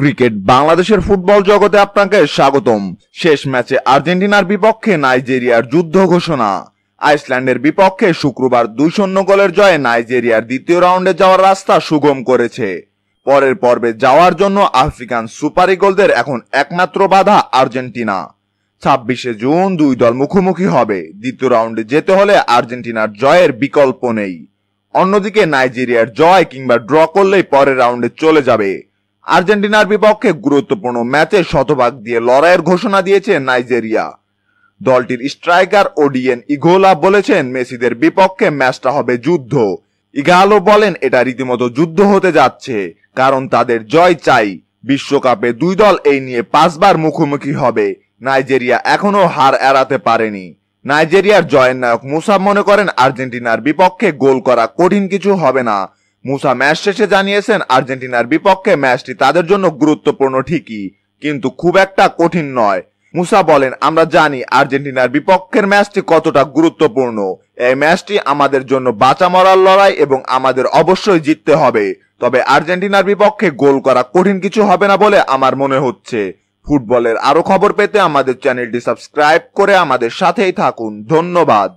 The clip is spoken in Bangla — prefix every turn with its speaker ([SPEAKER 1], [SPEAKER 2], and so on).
[SPEAKER 1] ক্রিকেট বাংলাদেশের ফুটবল জগতে আপনাকে স্বাগতম শেষ ম্যাচে আর্জেন্টিনার বিপক্ষে নাইজেরিয়ার যুদ্ধ ঘোষণা আইসল্যান্ডের বিপক্ষে শুক্রবার দুই শূন্য গোলের জয়ে নাইজেরিয়ার দ্বিতীয় রাউন্ডে যাওয়ার রাস্তা সুগম করেছে পরের পর্বে যাওয়ার জন্য আফ্রিকান সুপার গোলদের এখন একমাত্র বাধা আর্জেন্টিনা ছাব্বিশে জুন দুই দল মুখোমুখি হবে দ্বিতীয় রাউন্ডে যেতে হলে আর্জেন্টিনার জয়ের বিকল্প নেই অন্যদিকে নাইজেরিয়ার জয় কিংবা ড্র করলেই পরের রাউন্ডে চলে যাবে আর্জেন্টিনার বিপক্ষে গুরুত্বপূর্ণ ম্যাচে শতভাগ দিয়ে লড়াইয়ের ঘোষণা দিয়েছে নাইজেরিয়া দলটির স্ট্রাইকার ওডিএন ইগোলা বলেছেন মেসিদের বিপক্ষে ম্যাচটা হবে যুদ্ধ ইগালো বলেন এটা রীতিমতো যুদ্ধ হতে যাচ্ছে কারণ তাদের জয় চাই বিশ্বকাপে দুই দল এই নিয়ে পাঁচবার মুখোমুখি হবে নাইজেরিয়া এখনও হার এড়াতে পারেনি নাইজেরিয়ার জয়ের নায়ক মুসাব মনে করেন আর্জেন্টিনার বিপক্ষে গোল করা কঠিন কিছু হবে না মুসা ম্যাচ শেষে জানিয়েছেন আর্জেন্টিনার বিপক্ষে ম্যাচটি তাদের জন্য গুরুত্বপূর্ণ ঠিকই কিন্তু খুব একটা কঠিন নয় মুসা বলেন আমরা জানি আর্জেন্টিনার বিপক্ষের ম্যাচটি কতটা গুরুত্বপূর্ণ এই ম্যাচটি আমাদের জন্য বাঁচা মরার লড়াই এবং আমাদের অবশ্যই জিততে হবে তবে আর্জেন্টিনার বিপক্ষে গোল করা কঠিন কিছু হবে না বলে আমার মনে হচ্ছে ফুটবলের আরও খবর পেতে আমাদের চ্যানেলটি সাবস্ক্রাইব করে আমাদের সাথেই থাকুন ধন্যবাদ